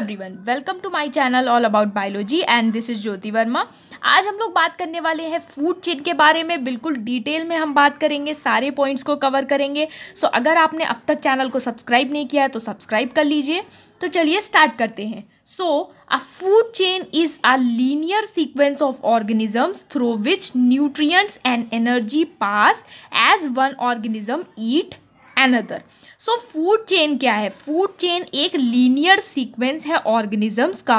everyone welcome to my channel all about biology and this is Jyoti Verma आज हम लोग बात करने वाले हैं फूड चेन के बारे में बिल्कुल डिटेल में हम बात करेंगे सारे पॉइंट्स को कवर करेंगे सो so, अगर आपने अब तक चैनल को सब्सक्राइब नहीं किया है तो सब्सक्राइब कर लीजिए तो चलिए स्टार्ट करते हैं so a food chain is a linear sequence of organisms through which nutrients and energy pass as one organism eat another so food chain क्या है फूड चेन एक लीनियर सीक्वेंस है ऑर्गेनिजम्स का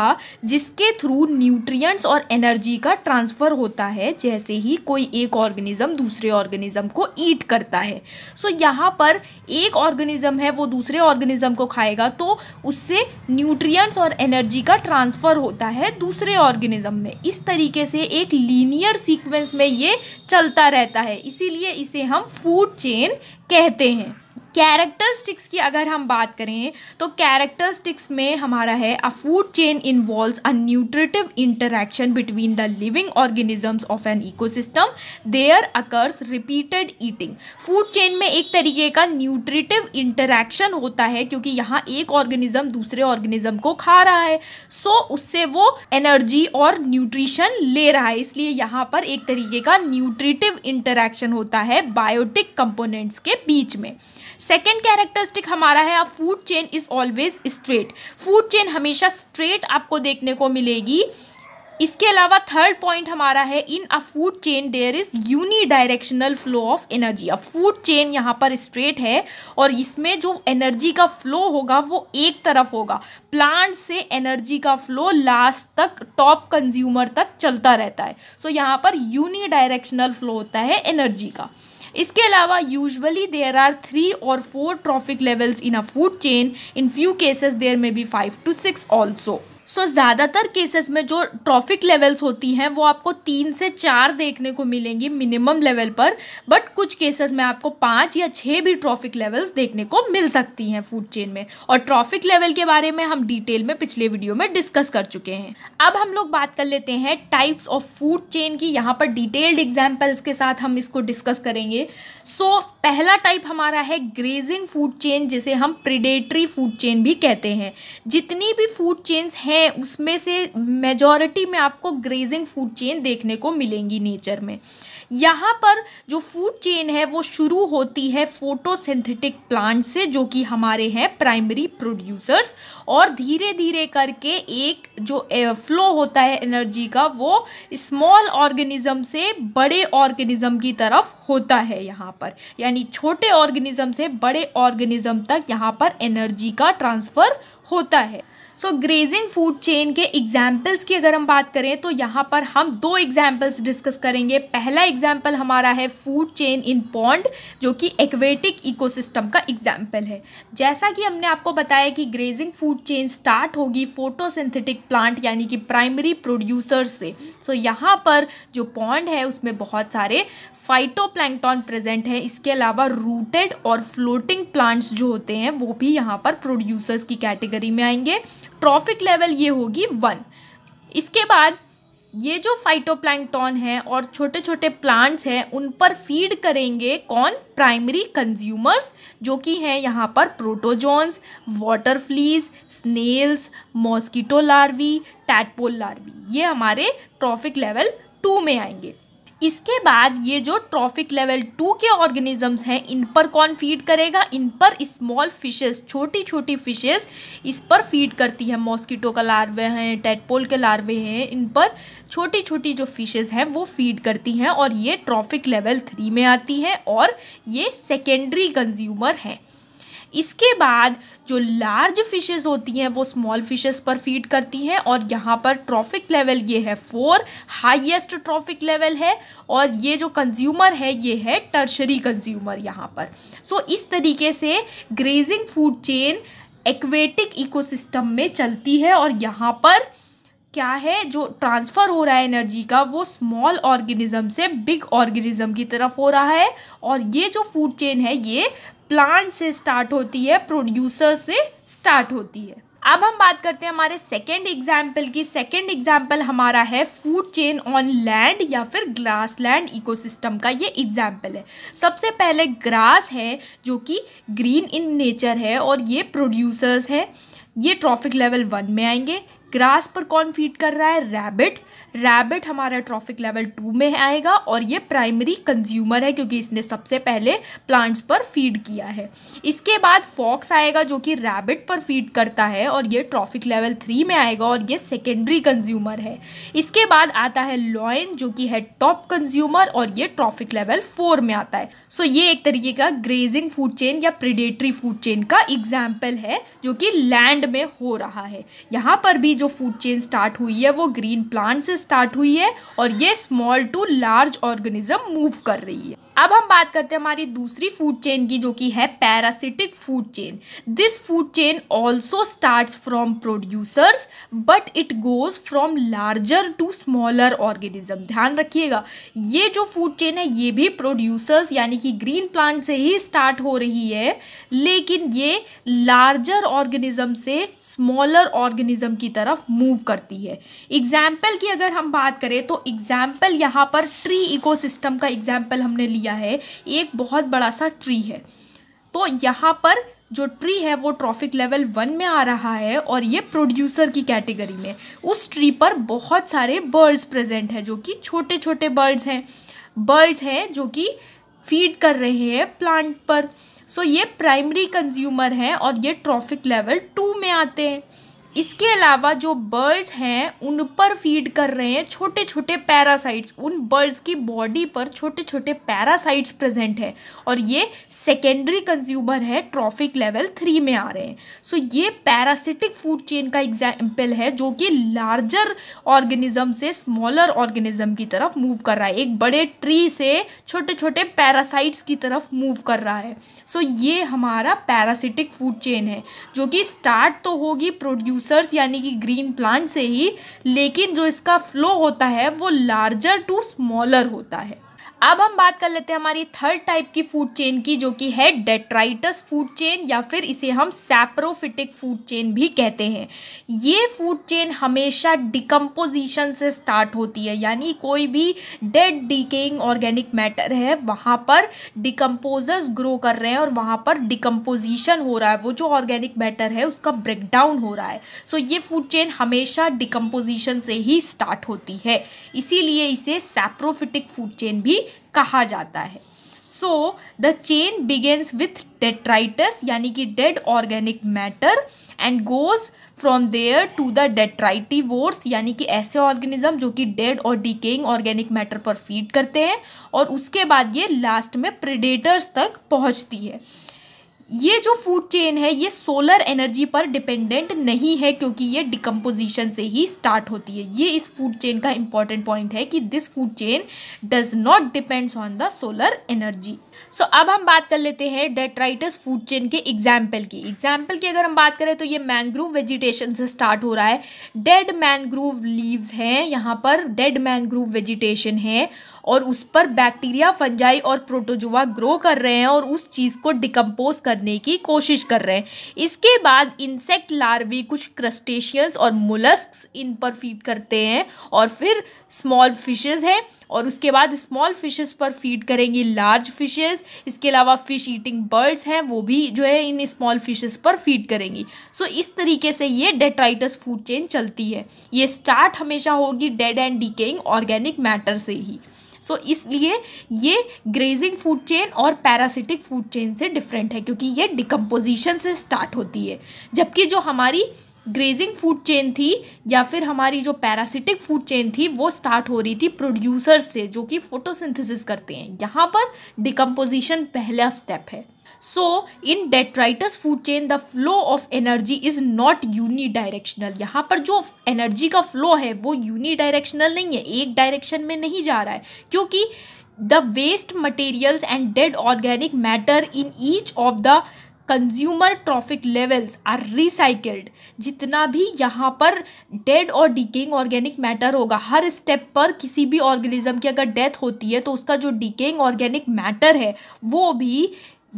जिसके थ्रू न्यूट्रिएंट्स और energy का transfer होता है जैसे ही कोई एक ऑर्गेनिज्म दूसरे ऑर्गेनिज्म को ईट करता है सो so, यहाँ पर एक ऑर्गेनिज्म है वो दूसरे ऑर्गेनिज्म को खाएगा तो उससे न्यूट्रियट्स और एनर्जी का ट्रांसफ़र होता है दूसरे ऑर्गेनिज्म में इस तरीके से एक लीनियर सीक्वेंस में ये चलता रहता है इसीलिए इसे हम फूड चेन कहते हैं कैरेक्टरिस्टिक्स की अगर हम बात करें तो कैरेक्टरिस्टिक्स में हमारा है a food chain involves a nutritive interaction between the living organisms of an ecosystem there occurs repeated eating food chain में एक तरीके का न्यूट्रिटिव इंटरेक्शन होता है क्योंकि यहाँ एक ऑर्गेनिज्म दूसरे ऑर्गेनिज्म को खा रहा है सो so, उससे वो एनर्जी और न्यूट्रिशन ले रहा है इसलिए यहाँ पर एक तरीके का न्यूट्रिटिव इंटरेक्शन होता है बायोटिक कंपोनेंट्स के बीच में सेकेंड कैरेक्टरिस्टिक हमारा है आप food chain is always straight food chain हमेशा स्ट्रेट आपको देखने को मिलेगी इसके अलावा थर्ड पॉइंट हमारा है in a food chain there is unidirectional flow of energy a food chain यहाँ पर स्ट्रेट है और इसमें जो एनर्जी का फ्लो होगा वो एक तरफ होगा प्लांट से एनर्जी का फ्लो लास्ट तक टॉप कंज्यूमर तक चलता रहता है सो so यहाँ पर यूनी डायरेक्शनल फ्लो होता है एनर्जी का इसके अलावा usually there are three or four trophic levels in a food chain in few cases there may be five to six also so ज़्यादातर केसेस में जो ट्रॉफिक लेवल्स होती हैं वो आपको तीन से चार देखने को मिलेंगी मिनिमम लेवल पर बट कुछ केसेस में आपको पाँच या छः भी ट्रॉफिक लेवल्स देखने को मिल सकती हैं फूड चेन में और ट्रॉफिक लेवल के बारे में हम डिटेल में पिछले वीडियो में डिस्कस कर चुके हैं अब हम लोग बात कर लेते हैं टाइप्स ऑफ फूड चेन की यहाँ पर डिटेल्ड एग्जाम्पल्स के साथ हम इसको डिस्कस करेंगे सो so, पहला टाइप हमारा है ग्रेजिंग फूड चेन जिसे हम प्रिडेटरी फूड चेन भी कहते हैं जितनी भी फूड चेन्स हैं हैं उसमें से मेजॉरिटी में आपको ग्रेजिंग फूड चेन देखने को मिलेंगी नेचर में यहाँ पर जो फूड चेन है वो शुरू होती है फोटोसिंथेटिक प्लांट से जो कि हमारे हैं प्राइमरी प्रोड्यूसर्स और धीरे धीरे करके एक जो फ्लो होता है एनर्जी का वो स्मॉल ऑर्गेनिज्म से बड़े ऑर्गेनिज्म की तरफ होता है यहाँ पर यानी छोटे ऑर्गेनिज्म से बड़े ऑर्गेनिज्म तक यहाँ पर एनर्जी का ट्रांसफ़र होता है सो ग्रेजिंग फूड चेन के एग्जाम्पल्स की अगर हम बात करें तो यहाँ पर हम दो एग्जाम्पल्स डिस्कस करेंगे पहला एग्जाम्पल हमारा है फूड चेन इन पॉन्ड जो कि एक्वेटिक इकोसिस्टम का एग्जाम्पल है जैसा कि हमने आपको बताया कि ग्रेजिंग फूड चेन स्टार्ट होगी फोटोसिंथेटिक प्लांट यानी कि प्राइमरी प्रोड्यूसर से सो so, यहाँ पर जो पॉन्ड है उसमें बहुत सारे फाइटोप्लैंकटॉन प्रेजेंट है इसके अलावा रूटेड और फ्लोटिंग प्लांट्स जो होते हैं वो भी यहाँ पर प्रोड्यूसर्स की कैटेगरी में आएंगे ट्रॉफिक लेवल ये होगी वन इसके बाद ये जो फाइटोप्लैंकटॉन है और छोटे छोटे प्लांट्स हैं उन पर फीड करेंगे कौन प्राइमरी कंज्यूमर्स जो कि हैं यहाँ पर protozoans water fleas snails mosquito larvae tadpole larvae ये हमारे ट्रॉफिक लेवल टू में आएंगे इसके बाद ये जो ट्रॉफिक लेवल टू के ऑर्गेनिजम्स हैं इन पर कौन फीड करेगा इन पर स्मॉल फिशेस छोटी छोटी फिशेस इस पर फीड करती है मॉस्किटो का लार्वे हैं टेटपोल के लार्वे हैं इन पर छोटी छोटी जो फिशेस हैं वो फीड करती हैं और ये ट्रॉफिक लेवल थ्री में आती हैं और ये सेकेंडरी कंज्यूमर हैं इसके बाद जो लार्ज फिशेस होती हैं वो स्मॉल फिशेस पर फीड करती हैं और यहाँ पर ट्रॉफिक लेवल ये है फोर हाईएस्ट ट्रॉफिक लेवल है और ये जो कंज्यूमर है ये है टर्शरी कंज्यूमर यहाँ पर सो so, इस तरीके से grazing food chain aquatic ecosystem में चलती है और यहाँ पर क्या है जो ट्रांसफ़र हो रहा है एनर्जी का वो स्मॉल ऑर्गेनिज्म से बिग ऑर्गेनिज्म की तरफ हो रहा है और ये जो फूड चेन है ये प्लांट से स्टार्ट होती है प्रोड्यूसर से स्टार्ट होती है अब हम बात करते हैं हमारे सेकेंड एग्जाम्पल की सेकेंड एग्जाम्पल हमारा है फूड चेन ऑन लैंड या फिर ग्रास लैंड इको का ये एग्जाम्पल है सबसे पहले ग्रास है जो कि ग्रीन इन नेचर है और ये प्रोड्यूसर्स हैं ये ट्रॉफिक लेवल वन में आएंगे ग्रास पर कौन फीड कर रहा है रैबिट रैबिट हमारा ट्रॉफिक लेवल टू में आएगा और ये प्राइमरी कंज्यूमर है क्योंकि इसने सबसे पहले प्लांट्स पर फीड किया है इसके बाद फॉक्स आएगा जो कि रैबिट पर फीड करता है और ये ट्रॉफिक लेवल थ्री में आएगा और ये सेकेंडरी कंज्यूमर है इसके बाद आता है लॉयन जो कि है टॉप कंज्यूमर और ये ट्रॉफिक लेवल फोर में आता है सो so ये एक तरीके का ग्रेजिंग फूड चेन या प्रिडेटरी फूड चेन का एग्जाम्पल है जो कि लैंड में हो रहा है यहाँ पर भी जो फूड चेन स्टार्ट हुई है वो ग्रीन प्लांट से स्टार्ट हुई है और ये small to large organism move कर रही है अब हम बात करते हैं हमारी दूसरी फूड चेन की जो कि है parasitic food chain this food chain also start from producers but it goes from larger to smaller organism ध्यान रखिएगा ये जो फूड चेन है ये भी प्रोड्यूसर्स यानी कि ग्रीन प्लांट से ही स्टार्ट हो रही है लेकिन ये लार्जर ऑर्गेनिज्म से स्मॉलर ऑर्गेनिज्म की तरफ मूव करती है एग्जाम्पल की अगर हम बात करें तो एग्जाम्पल यहाँ पर ट्री इकोसिस्टम का एग्जाम्पल हमने लिया दिया है एक बहुत बड़ा सा ट्री है तो यहाँ पर जो ट्री है वो ट्रॉफिक लेवल वन में आ रहा है और ये प्रोड्यूसर की कैटेगरी में उस ट्री पर बहुत सारे बर्ड्स प्रेजेंट हैं जो कि छोटे छोटे बर्ड्स हैं बर्ड्स हैं जो कि फीड कर रहे हैं प्लांट पर सो so, ये प्राइमरी कंज्यूमर हैं और ये ट्रॉफिक लेवल टू में आते हैं इसके अलावा जो बर्ड्स हैं उन पर फीड कर रहे हैं छोटे छोटे पैरासाइट्स उन बर्ड्स की बॉडी पर छोटे छोटे पैरासाइट्स प्रेजेंट है और ये सेकेंडरी कंज्यूमर है ट्रॉफिक लेवल थ्री में आ रहे हैं सो so, ये पैरासिटिक फूड चेन का एग्जाम्पल है जो कि लार्जर ऑर्गेनिज्म से स्मॉलर ऑर्गेनिज्म की तरफ मूव कर रहा है एक बड़े ट्री से छोटे छोटे पैरासाइट्स की तरफ मूव कर रहा है सो so, ये हमारा पैरासिटिक फूड चेन है जो कि स्टार्ट तो होगी प्रोड्यूस प्रोड्यूसर्स यानी कि ग्रीन प्लांट से ही लेकिन जो इसका फ्लो होता है वो लार्जर टू स्मॉलर होता है अब हम बात कर लेते हैं हमारी थर्ड टाइप की फूड चेन की जो कि है डेट्राइटस फूड चेन या फिर इसे हम सैप्रोफिटिक फूड चेन भी कहते हैं ये फूड चेन हमेशा डिकम्पोजिशन से स्टार्ट होती है यानी कोई भी डेड डिकेइंग ऑर्गेनिक मैटर है वहाँ पर डिकम्पोजर्स ग्रो कर रहे हैं और वहाँ पर डिकम्पोजिशन हो रहा है वो जो ऑर्गेनिक मैटर है उसका ब्रेकडाउन हो रहा है सो ये फूड चेन हमेशा डिकम्पोजिशन से ही स्टार्ट होती है इसीलिए इसे सैप्रोफिटिक फूड चेन भी कहा जाता है so the chain begins with detritus यानी कि dead organic matter and goes from there to the detritivores यानी कि ऐसे ऑर्गेनिज्म जो कि डेड और डिकेइंग ऑर्गेनिक मैटर पर फीड करते हैं और उसके बाद ये लास्ट में प्रिडेटर्स तक पहुंचती है ये जो फूड चेन है ये सोलर एनर्जी पर डिपेंडेंट नहीं है क्योंकि ये डिकम्पोजिशन से ही स्टार्ट होती है ये इस फूड चेन का इंपॉर्टेंट पॉइंट है कि this food chain does not depends on the solar energy so अब हम बात कर लेते हैं डेट्राइटस फूड चेन के एग्जाम्पल की एग्जाम्पल की अगर हम बात करें तो ये मैनग्रूव वेजिटेशन से स्टार्ट हो रहा है डेड मैनग्रूव लीव्स हैं यहाँ पर डेड मैनग्रूव वेजिटेशन है और उस पर बैक्टीरिया फंजाई और प्रोटोजुआ ग्रो कर रहे हैं और उस चीज़ को डिकम्पोज करने की कोशिश कर रहे हैं इसके बाद इंसेक्ट लार्वी कुछ क्रस्टेशियंस और मुलस्क इन पर फीड करते हैं और फिर स्मॉल फिशेज़ हैं और उसके बाद स्मॉल फिशेज़ पर फीड करेंगी लार्ज फिशेज़ इसके अलावा फ़िश ईटिंग बर्ड्स हैं वो भी जो है इन स्मॉल फिशेज़ पर फीड करेंगी सो so, इस तरीके से ये डेट्राइटस फूड चेन चलती है ये स्टार्ट हमेशा होगी dead and decaying organic matter से ही सो so, इसलिए ये ग्रेजिंग फूड चेन और पैरासिटिक फूड चेन से डिफरेंट है क्योंकि ये डिकम्पोजिशन से स्टार्ट होती है जबकि जो हमारी ग्रेजिंग फूड चेन थी या फिर हमारी जो पैरासिटिक फूड चेन थी वो स्टार्ट हो रही थी प्रोड्यूसर्स से जो कि फोटोसिंथेसिस करते हैं यहाँ पर डिकम्पोजिशन पहला स्टेप है so in detritus food chain the flow of energy is not unidirectional यहाँ पर जो एनर्जी का फ्लो है वो यूनी डायरेक्शनल नहीं है एक डायरेक्शन में नहीं जा रहा है क्योंकि the waste materials and dead organic matter in each of the consumer trophic levels are recycled जितना भी यहाँ पर डेड और डीकेंग ऑर्गेनिक मैटर होगा हर स्टेप पर किसी भी ऑर्गेनिज्म की अगर डेथ होती है तो उसका जो डीकेंग ऑर्गेनिक मैटर है वो भी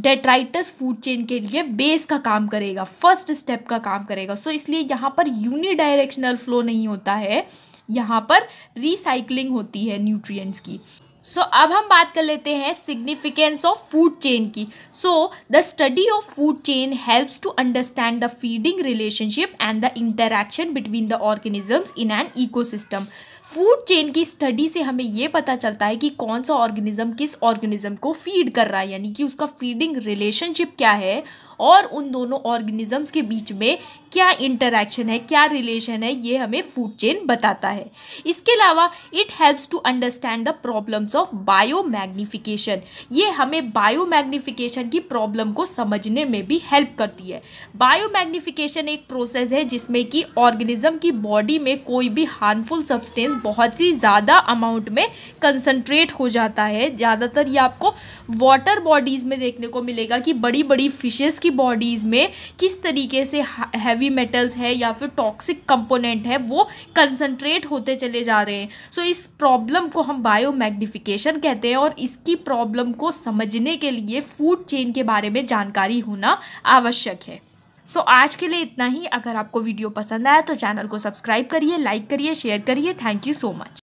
डेट्राइटस फूड चेन के लिए बेस का काम करेगा फर्स्ट स्टेप का काम करेगा सो so, इसलिए यहाँ पर यूनिडायरेक्शनल फ्लो नहीं होता है यहाँ पर रिसाइकलिंग होती है न्यूट्रिएंट्स की सो so, अब हम बात कर लेते हैं सिग्निफिकेंस ऑफ फूड चेन की so the study of food chain helps to understand the feeding relationship and the interaction between the organisms in an ecosystem food chain की स्टडी से हमें ये पता चलता है कि कौन सा ऑर्गेनिज्म किस ऑर्गेनिज्म को फीड कर रहा है यानी कि उसका फीडिंग रिलेशनशिप क्या है और उन दोनों ऑर्गेनिजम्स के बीच में क्या इंटरेक्शन है क्या रिलेशन है ये हमें फूड चेन बताता है इसके अलावा it helps to understand the problems of biomagnification ये हमें बायो मैग्निफिकेशन की प्रॉब्लम को समझने में भी हेल्प करती है बायो मैग्निफिकेशन एक प्रोसेस है जिसमें कि ऑर्गेनिज्म की बॉडी में कोई भी हार्मफुल सब्सटेंस बहुत ही ज़्यादा अमाउंट में कंसनट्रेट हो जाता है ज़्यादातर ये आपको वाटर बॉडीज़ में देखने को मिलेगा कि बड़ी बड़ी फिशेज़ की बॉडीज़ में किस तरीके से हैवी हैवी मेटल्स है या फिर टॉक्सिक कंपोनेंट है वो कंसनट्रेट होते चले जा रहे हैं सो so, इस प्रॉब्लम को हम बायोमैग्निफिकेशन कहते हैं और इसकी प्रॉब्लम को समझने के लिए फूड चेन के बारे में जानकारी होना आवश्यक है सो so, आज के लिए इतना ही अगर आपको वीडियो पसंद आया तो चैनल को सब्सक्राइब करिए लाइक करिए शेयर करिए थैंक यू सो मच